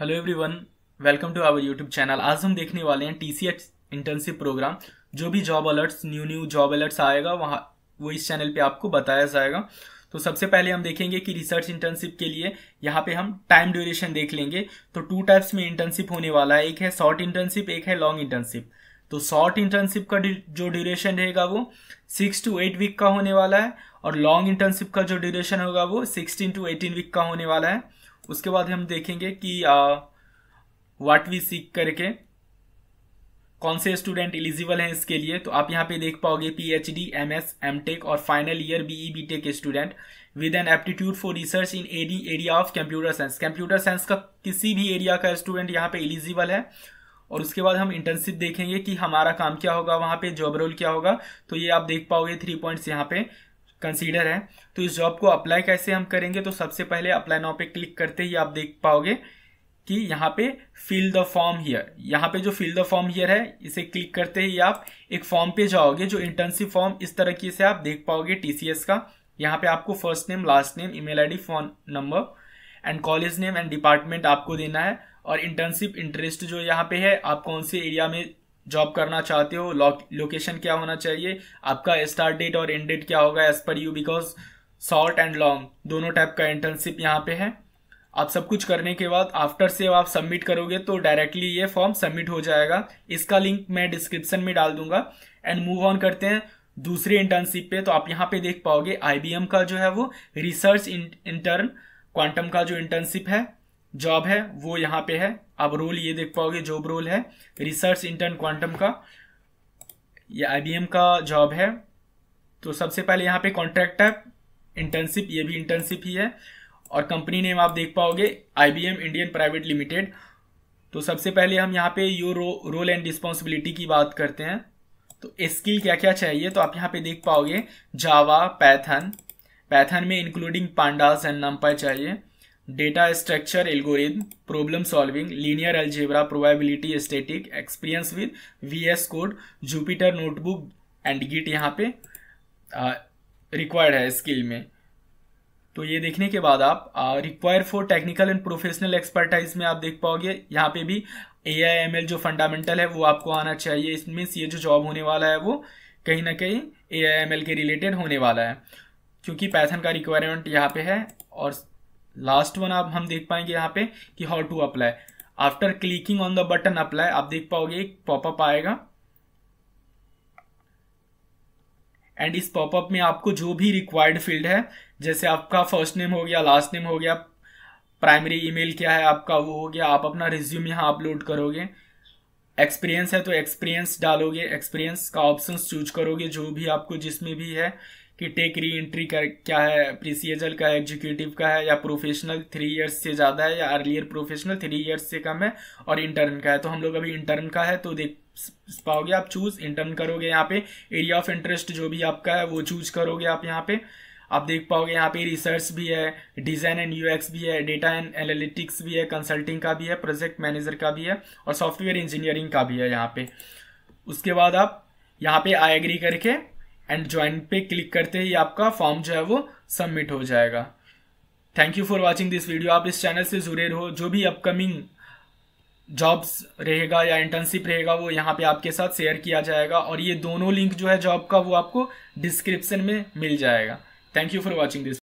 hello everyone welcome to our YouTube channel आज हम देखने वाले हैं टी इंटर्नशिप प्रोग्राम जो भी job alerts new new job alerts आएगा वहाँ वो इस चैनल पे आपको बताया जाएगा तो सबसे पहले हम देखेंगे कि रिसर्च इंटर्नशिप के लिए यहाँ पे हम टाइम ड्यूरेशन देख लेंगे तो टू टाइप्स में इंटर्नशिप होने वाला है एक है शॉर्ट इंटर्नशिप एक है लॉन्ग इंटर्नशिप तो शॉर्ट इंटर्नशिप का जो ड्यूरेशन रहेगा वो सिक्स टू एट वीक का होने वाला है और लॉन्ग इंटर्नशिप का जो ड्यूरेशन होगा वो सिक्सटीन टू एटीन वीक का होने वाला है उसके बाद हम देखेंगे कि वाट वी सीक करके कौन से स्टूडेंट एलिजिबल हैं इसके लिए तो आप यहाँ पे देख पाओगे P H D M S M tech और final year B E B tech student with an aptitude for research in any area of computer science computer science का किसी भी एरिया का स्टूडेंट यहाँ पे एलिजिबल है और उसके बाद हम इंटर्नशिप देखेंगे कि हमारा काम क्या होगा वहाँ पे जॉब रोल क्या होगा तो ये आप देख पाओगे थ्री पॉइंट्स यहाँ पे कंसीडर है तो इस जॉब को अप्लाई कैसे हम करेंगे तो सबसे पहले अप्लाई नाउ पे क्लिक करते ही आप देख पाओगे कि यहाँ पे फिल द फॉर्म हियर यहाँ पे जो फिल द फॉर्म हियर है इसे क्लिक करते ही आप एक फॉर्म पे जाओगे जो इंटर्नशिप फॉर्म इस तरीके से आप देख पाओगे टीसीएस का यहाँ पे आपको first name last name email ID phone number and college name and department आपको देना है और इंटर्नशिप इंटरेस्ट जो यहाँ पे है आप कौन से एरिया में जॉब करना चाहते हो लोकेशन क्या होना चाहिए आपका स्टार्ट डेट और एंड डेट क्या होगा as per you because short and long दोनों टाइप का इंटर्नशिप यहाँ पे है आप सब कुछ करने के बाद आफ्टर से आप सबमिट करोगे तो डायरेक्टली ये फॉर्म सबमिट हो जाएगा इसका लिंक मैं डिस्क्रिप्शन में डाल दूंगा एंड मूव ऑन करते हैं दूसरे इंटर्नशिप पे तो आप यहाँ पे देख पाओगे आईबीएम का जो है वो रिसर्च इंटर्न क्वांटम का जो इंटर्नशिप है जॉब है वो यहाँ पे है आप रोल ये देख पाओगे जॉब रोल है रिसर्च इंटर्न क्वांटम का ये आई का जॉब है तो सबसे पहले यहाँ पे कॉन्ट्रैक्ट है इंटर्नशिप ये भी इंटर्नशिप ही है और कंपनी नेम आप देख पाओगे आई इंडियन प्राइवेट लिमिटेड तो सबसे पहले हम यहाँ पे यो रो, रोल एंड रिस्पॉन्सिबिलिटी की बात करते हैं तो स्किल क्या क्या चाहिए तो आप यहाँ पे देख पाओगे जावा पैथन पैथन में इंक्लूडिंग पांडास एंड नम्पा चाहिए structure structure problem solving linear linear algebra static experience experience V S code Jupyter notebook and git यहाँ पे रिक्वायर्ड है स्किल में तो ये देखने के बाद आप require for technical and professional expertise में आप देख पाओगे यहाँ पे भी ए आई एम एल जो फंडामेंटल है वो आपको आना चाहिए इसमें ये जो जॉब होने वाला है वो कहीं ना कहीं ए आई एम एल के रिलेटेड होने वाला है क्योंकि पैथन का रिक्वायरमेंट यहाँ पे है और लास्ट वन आप हम देख पाएंगे यहाँ पे कि how to apply after clicking on the button apply आप देख पाओगे एक पॉपअप आएगा एंड इस पॉपअप में आपको जो भी रिक्वायर्ड फील्ड है जैसे आपका फर्स्ट नेम हो गया लास्ट नेम हो गया प्राइमरी ईमेल क्या है आपका वो हो गया आप अपना रिज्यूम यहाँ अपलोड करोगे एक्सपीरियंस है तो एक्सपीरियंस डालोगे एक्सपीरियंस का ऑप्शन चूज करोगे जो भी आपको जिसमें भी है कि टेक री एंट्री कर क्या है प्रीसीएजल का एग्जीक्यूटिव का है या प्रोफेशनल थ्री इयर्स से ज़्यादा है या अर्लियर प्रोफेशनल थ्री इयर्स से कम है और इंटर्न का है तो हम लोग अभी इंटर्न का है तो देख पाओगे आप चूज इंटर्न करोगे यहाँ पे एरिया ऑफ इंटरेस्ट जो भी आपका है वो चूज करोगे आप यहाँ पे आप देख पाओगे यहाँ पे रिसर्च भी है डिज़ाइन एंड यूएक्स भी है डेटा एंड एनालिटिक्स भी है कंसल्टिंग का भी है प्रोजेक्ट मैनेजर का भी है और सॉफ्टवेयर इंजीनियरिंग का भी है यहाँ पे उसके बाद आप यहाँ पे आई एग्री करके एंड ज्वाइन पे क्लिक करते ही आपका फॉर्म जो है वो सबमिट हो जाएगा thank you for watching this video आप इस चैनल से जुड़े रहो जो भी अपकमिंग जॉब्स रहेगा या इंटर्नशिप रहेगा वो यहाँ पे आपके साथ शेयर किया जाएगा और ये दोनों लिंक जो है जॉब का वो आपको डिस्क्रिप्शन में मिल जाएगा thank you for watching this